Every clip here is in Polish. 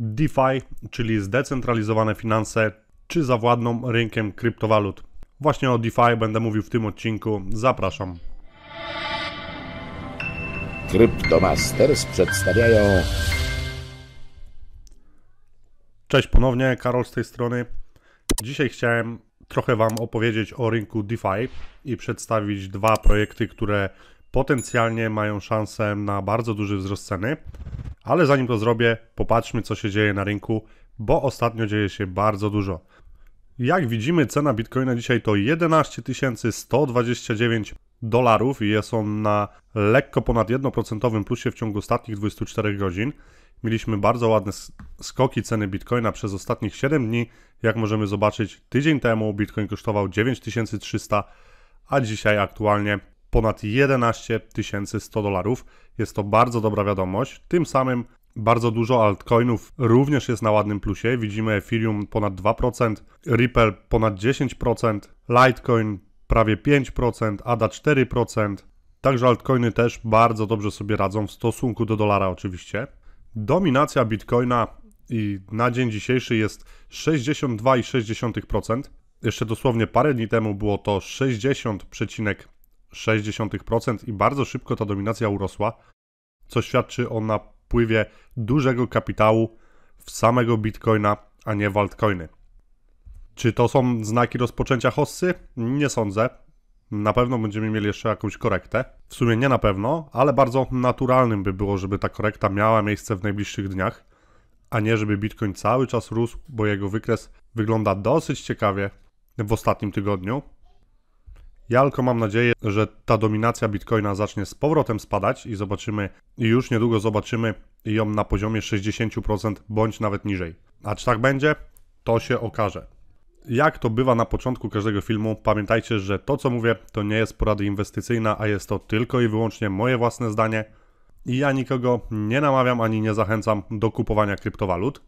DeFi, czyli zdecentralizowane finanse, czy zawładną rynkiem kryptowalut. Właśnie o DeFi będę mówił w tym odcinku. Zapraszam. Kryptomasters przedstawiają. Cześć ponownie, Karol z tej strony. Dzisiaj chciałem trochę Wam opowiedzieć o rynku DeFi i przedstawić dwa projekty, które potencjalnie mają szansę na bardzo duży wzrost ceny. Ale zanim to zrobię, popatrzmy co się dzieje na rynku, bo ostatnio dzieje się bardzo dużo. Jak widzimy, cena Bitcoina dzisiaj to 11 129 dolarów i jest on na lekko ponad 1% plusie w ciągu ostatnich 24 godzin. Mieliśmy bardzo ładne skoki ceny Bitcoina przez ostatnich 7 dni. Jak możemy zobaczyć, tydzień temu Bitcoin kosztował 9300, a dzisiaj aktualnie ponad 11 100 dolarów. Jest to bardzo dobra wiadomość. Tym samym bardzo dużo altcoinów również jest na ładnym plusie. Widzimy Ethereum ponad 2%, Ripple ponad 10%, Litecoin prawie 5%, ADA 4%. Także altcoiny też bardzo dobrze sobie radzą w stosunku do dolara oczywiście. Dominacja Bitcoina i na dzień dzisiejszy jest 62,6%. Jeszcze dosłownie parę dni temu było to 60, 0,6% i bardzo szybko ta dominacja urosła, co świadczy o napływie dużego kapitału w samego bitcoina, a nie w altcoiny. Czy to są znaki rozpoczęcia hossy? Nie sądzę. Na pewno będziemy mieli jeszcze jakąś korektę. W sumie nie na pewno, ale bardzo naturalnym by było, żeby ta korekta miała miejsce w najbliższych dniach, a nie żeby Bitcoin cały czas rósł, bo jego wykres wygląda dosyć ciekawie w ostatnim tygodniu. Ja tylko mam nadzieję, że ta dominacja Bitcoina zacznie z powrotem spadać i zobaczymy, i już niedługo zobaczymy ją na poziomie 60% bądź nawet niżej. A czy tak będzie? To się okaże. Jak to bywa na początku każdego filmu, pamiętajcie, że to co mówię to nie jest porada inwestycyjna, a jest to tylko i wyłącznie moje własne zdanie i ja nikogo nie namawiam ani nie zachęcam do kupowania kryptowalut.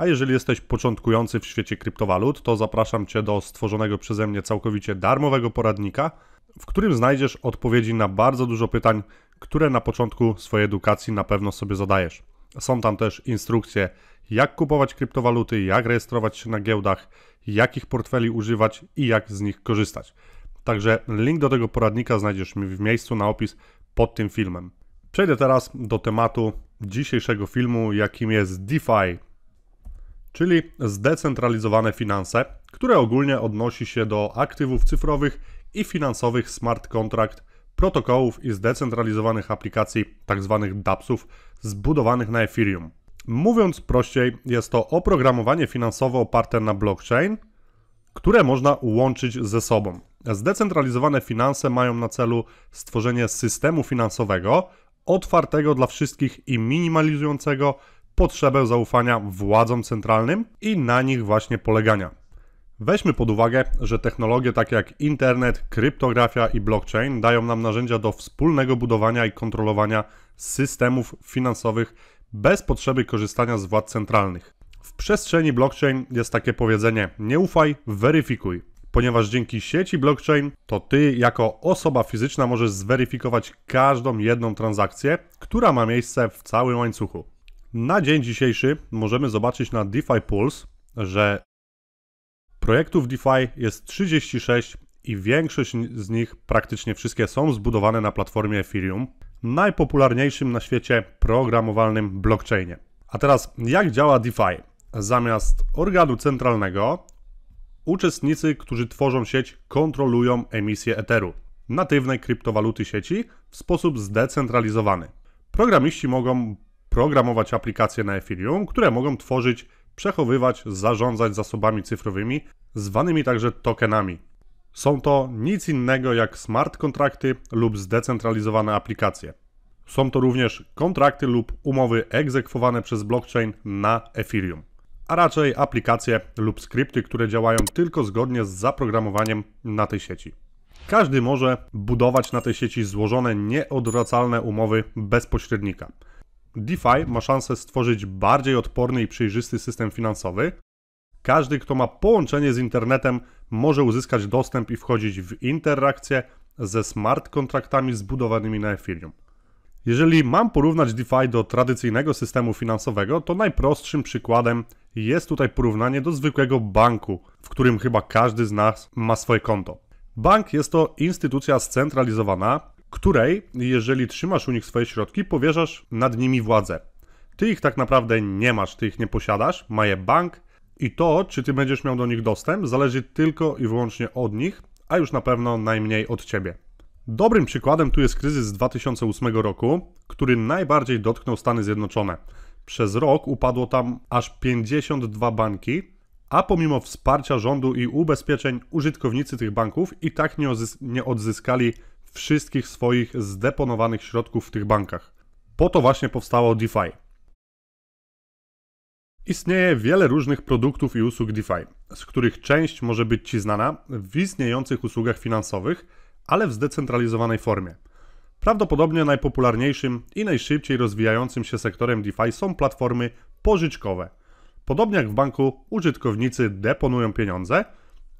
A jeżeli jesteś początkujący w świecie kryptowalut, to zapraszam Cię do stworzonego przeze mnie całkowicie darmowego poradnika, w którym znajdziesz odpowiedzi na bardzo dużo pytań, które na początku swojej edukacji na pewno sobie zadajesz. Są tam też instrukcje, jak kupować kryptowaluty, jak rejestrować się na giełdach, jakich portfeli używać i jak z nich korzystać. Także link do tego poradnika znajdziesz mi w miejscu na opis pod tym filmem. Przejdę teraz do tematu dzisiejszego filmu, jakim jest DeFi, czyli zdecentralizowane finanse, które ogólnie odnosi się do aktywów cyfrowych i finansowych smart contract, protokołów i zdecentralizowanych aplikacji tzw. Tak DAPS-ów, zbudowanych na Ethereum. Mówiąc prościej, jest to oprogramowanie finansowe oparte na blockchain, które można łączyć ze sobą. Zdecentralizowane finanse mają na celu stworzenie systemu finansowego otwartego dla wszystkich i minimalizującego potrzebę zaufania władzom centralnym i na nich właśnie polegania. Weźmy pod uwagę, że technologie takie jak internet, kryptografia i blockchain dają nam narzędzia do wspólnego budowania i kontrolowania systemów finansowych bez potrzeby korzystania z władz centralnych. W przestrzeni blockchain jest takie powiedzenie: nie ufaj, weryfikuj. Ponieważ dzięki sieci blockchain to ty jako osoba fizyczna możesz zweryfikować każdą jedną transakcję, która ma miejsce w całym łańcuchu. Na dzień dzisiejszy możemy zobaczyć na DeFi Pulse, że projektów DeFi jest 36 i większość z nich, praktycznie wszystkie, są zbudowane na platformie Ethereum, najpopularniejszym na świecie programowalnym blockchainie. A teraz, jak działa DeFi? Zamiast organu centralnego, uczestnicy, którzy tworzą sieć, kontrolują emisję Etheru, natywnej kryptowaluty sieci, w sposób zdecentralizowany. Programiści mogą programować aplikacje na Ethereum, które mogą tworzyć, przechowywać, zarządzać zasobami cyfrowymi, zwanymi także tokenami. Są to nic innego jak smart kontrakty lub zdecentralizowane aplikacje. Są to również kontrakty lub umowy egzekwowane przez blockchain na Ethereum, a raczej aplikacje lub skrypty, które działają tylko zgodnie z zaprogramowaniem na tej sieci. Każdy może budować na tej sieci złożone, nieodwracalne umowy bez pośrednika – DeFi ma szansę stworzyć bardziej odporny i przejrzysty system finansowy. Każdy, kto ma połączenie z internetem, może uzyskać dostęp i wchodzić w interakcję ze smart kontraktami zbudowanymi na Ethereum. Jeżeli mam porównać DeFi do tradycyjnego systemu finansowego, to najprostszym przykładem jest tutaj porównanie do zwykłego banku, w którym chyba każdy z nas ma swoje konto. Bank jest to instytucja scentralizowana, której, jeżeli trzymasz u nich swoje środki, powierzasz nad nimi władzę. Ty ich tak naprawdę nie masz, ty ich nie posiadasz, ma je bank i to, czy ty będziesz miał do nich dostęp, zależy tylko i wyłącznie od nich, a już na pewno najmniej od ciebie. Dobrym przykładem tu jest kryzys z 2008 roku, który najbardziej dotknął Stany Zjednoczone. Przez rok upadło tam aż 52 banki, a pomimo wsparcia rządu i ubezpieczeń, użytkownicy tych banków i tak nie, odzyskali wszystkich swoich zdeponowanych środków w tych bankach. Po to właśnie powstało DeFi. Istnieje wiele różnych produktów i usług DeFi, z których część może być Ci znana w istniejących usługach finansowych, ale w zdecentralizowanej formie. Prawdopodobnie najpopularniejszym i najszybciej rozwijającym się sektorem DeFi są platformy pożyczkowe. Podobnie jak w banku, użytkownicy deponują pieniądze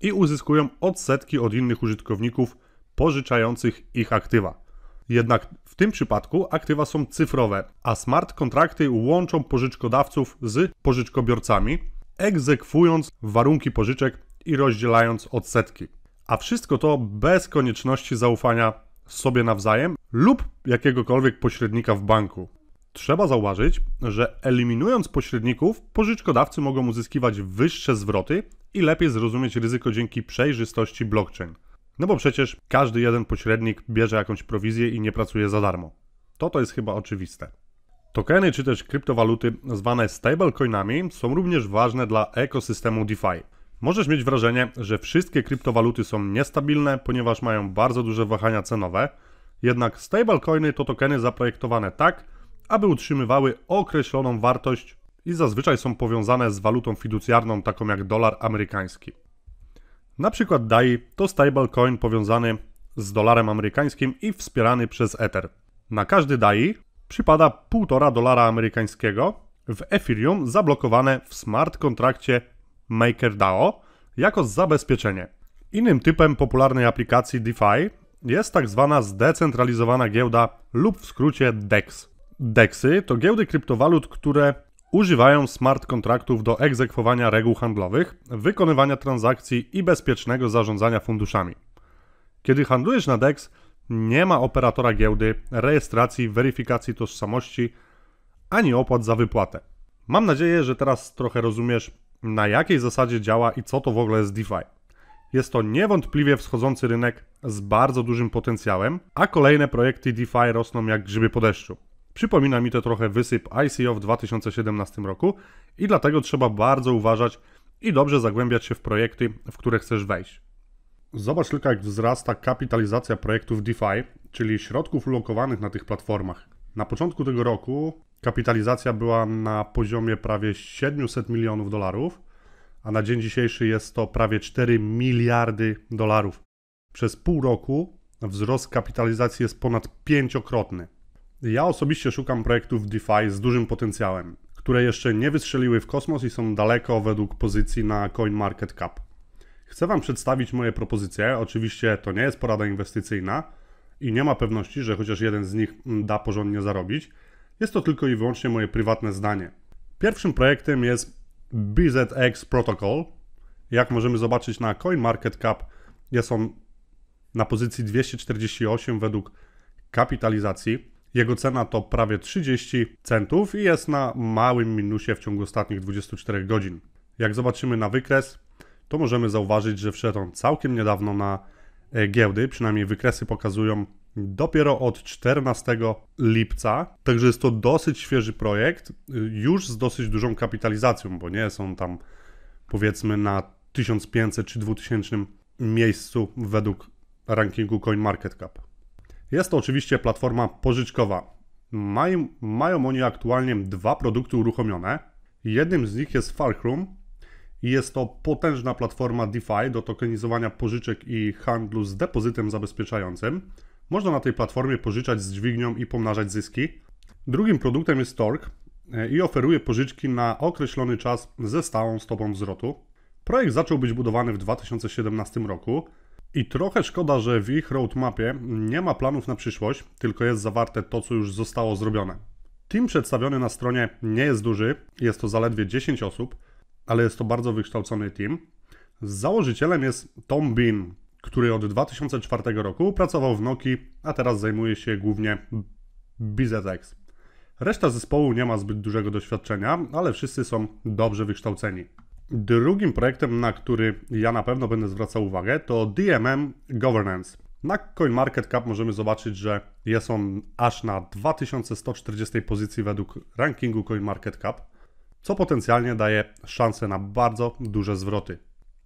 i uzyskują odsetki od innych użytkowników pożyczających ich aktywa. Jednak w tym przypadku aktywa są cyfrowe, a smart kontrakty łączą pożyczkodawców z pożyczkobiorcami, egzekwując warunki pożyczek i rozdzielając odsetki. A wszystko to bez konieczności zaufania sobie nawzajem lub jakiegokolwiek pośrednika w banku. Trzeba zauważyć, że eliminując pośredników, pożyczkodawcy mogą uzyskiwać wyższe zwroty i lepiej zrozumieć ryzyko dzięki przejrzystości blockchain. No bo przecież każdy jeden pośrednik bierze jakąś prowizję i nie pracuje za darmo. To to jest chyba oczywiste. Tokeny czy też kryptowaluty zwane stablecoinami są również ważne dla ekosystemu DeFi. Możesz mieć wrażenie, że wszystkie kryptowaluty są niestabilne, ponieważ mają bardzo duże wahania cenowe, jednak stablecoiny to tokeny zaprojektowane tak, aby utrzymywały określoną wartość i zazwyczaj są powiązane z walutą fiducjarną taką jak dolar amerykański. Na przykład DAI to stablecoin powiązany z dolarem amerykańskim i wspierany przez Ether. Na każdy DAI przypada 1,5 dolara amerykańskiego w Ethereum zablokowane w smart kontrakcie MakerDAO jako zabezpieczenie. Innym typem popularnej aplikacji DeFi jest tak zwana zdecentralizowana giełda lub w skrócie DEX. DEXy to giełdy kryptowalut, które używają smart kontraktów do egzekwowania reguł handlowych, wykonywania transakcji i bezpiecznego zarządzania funduszami. Kiedy handlujesz na DEX, nie ma operatora giełdy, rejestracji, weryfikacji tożsamości ani opłat za wypłatę. Mam nadzieję, że teraz trochę rozumiesz, na jakiej zasadzie działa i co to w ogóle jest DeFi. Jest to niewątpliwie wschodzący rynek z bardzo dużym potencjałem, a kolejne projekty DeFi rosną jak grzyby po deszczu. Przypomina mi to trochę wysyp ICO w 2017 roku i dlatego trzeba bardzo uważać i dobrze zagłębiać się w projekty, w które chcesz wejść. Zobacz tylko, jak wzrasta kapitalizacja projektów DeFi, czyli środków ulokowanych na tych platformach. Na początku tego roku kapitalizacja była na poziomie prawie 700 milionów dolarów, a na dzień dzisiejszy jest to prawie 4 miliardy dolarów. Przez pół roku wzrost kapitalizacji jest ponad pięciokrotny. Ja osobiście szukam projektów DeFi z dużym potencjałem, które jeszcze nie wystrzeliły w kosmos i są daleko według pozycji na CoinMarketCap. Chcę Wam przedstawić moje propozycje. Oczywiście to nie jest porada inwestycyjna i nie ma pewności, że chociaż jeden z nich da porządnie zarobić. Jest to tylko i wyłącznie moje prywatne zdanie. Pierwszym projektem jest BZX Protocol. Jak możemy zobaczyć na CoinMarketCap, jest on na pozycji 248 według kapitalizacji. Jego cena to prawie 30 centów i jest na małym minusie w ciągu ostatnich 24 godzin. Jak zobaczymy na wykres, to możemy zauważyć, że wszedł on całkiem niedawno na e, giełdy, przynajmniej wykresy pokazują dopiero od 14 lipca, także jest to dosyć świeży projekt, y, już z dosyć dużą kapitalizacją, bo nie są tam powiedzmy na 1500 czy 2000 miejscu według rankingu CoinMarketCap. Jest to oczywiście platforma pożyczkowa. Mają, mają oni aktualnie dwa produkty uruchomione. Jednym z nich jest Falkroom i jest to potężna platforma DeFi do tokenizowania pożyczek i handlu z depozytem zabezpieczającym. Można na tej platformie pożyczać z dźwignią i pomnażać zyski. Drugim produktem jest Torque i oferuje pożyczki na określony czas ze stałą stopą zwrotu. Projekt zaczął być budowany w 2017 roku i trochę szkoda, że w ich roadmapie nie ma planów na przyszłość, tylko jest zawarte to, co już zostało zrobione. Team przedstawiony na stronie nie jest duży, jest to zaledwie 10 osób, ale jest to bardzo wykształcony team. Założycielem jest Tom Bean, który od 2004 roku pracował w Noki, a teraz zajmuje się głównie BZX. Reszta zespołu nie ma zbyt dużego doświadczenia, ale wszyscy są dobrze wykształceni. Drugim projektem, na który ja na pewno będę zwracał uwagę, to DMM Governance. Na CoinMarketCap możemy zobaczyć, że jest on aż na 2140 pozycji według rankingu CoinMarketCap, co potencjalnie daje szansę na bardzo duże zwroty.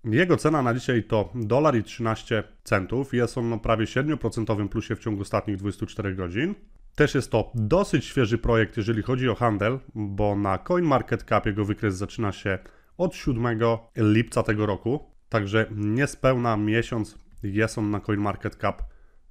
Jego cena na dzisiaj to 1,13 13 centów. Jest on na prawie 7% plusie w ciągu ostatnich 24 godzin. Też jest to dosyć świeży projekt, jeżeli chodzi o handel, bo na CoinMarketCap jego wykres zaczyna się od 7 lipca tego roku. Także niespełna miesiąc jest on na CoinMarketCap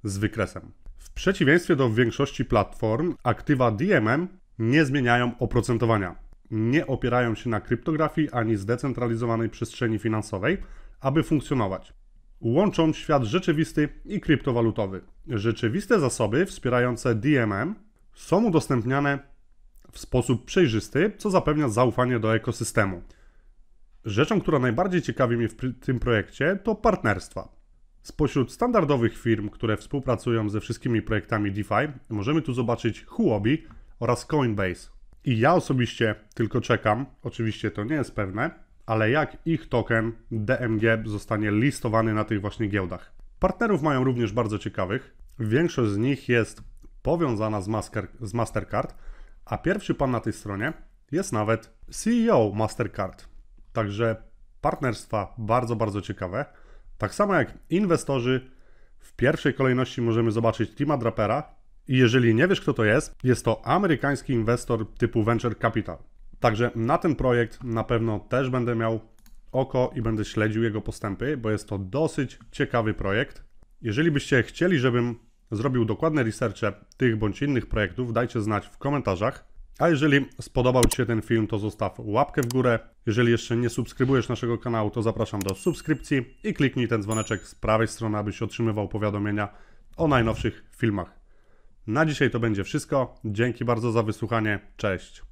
z wykresem. W przeciwieństwie do większości platform, aktywa DMM nie zmieniają oprocentowania. Nie opierają się na kryptografii ani zdecentralizowanej przestrzeni finansowej, aby funkcjonować. Łączą świat rzeczywisty i kryptowalutowy. Rzeczywiste zasoby wspierające DMM są udostępniane w sposób przejrzysty, co zapewnia zaufanie do ekosystemu. Rzeczą, która najbardziej ciekawi mnie w tym projekcie, to partnerstwa. Spośród standardowych firm, które współpracują ze wszystkimi projektami DeFi, możemy tu zobaczyć Huobi oraz Coinbase. I ja osobiście tylko czekam, oczywiście to nie jest pewne, ale jak ich token DMG zostanie listowany na tych właśnie giełdach. Partnerów mają również bardzo ciekawych. Większość z nich jest powiązana z, z Mastercard, a pierwszy pan na tej stronie jest nawet CEO Mastercard. Także partnerstwa bardzo, bardzo ciekawe. Tak samo jak inwestorzy, w pierwszej kolejności możemy zobaczyć Tima Drapera. I jeżeli nie wiesz, kto to jest, jest to amerykański inwestor typu Venture Capital. Także na ten projekt na pewno też będę miał oko i będę śledził jego postępy, bo jest to dosyć ciekawy projekt. Jeżeli byście chcieli, żebym zrobił dokładne researche tych bądź innych projektów, dajcie znać w komentarzach. A jeżeli spodobał Ci się ten film, to zostaw łapkę w górę. Jeżeli jeszcze nie subskrybujesz naszego kanału, to zapraszam do subskrypcji i kliknij ten dzwoneczek z prawej strony, abyś otrzymywał powiadomienia o najnowszych filmach. Na dzisiaj to będzie wszystko. Dzięki bardzo za wysłuchanie. Cześć.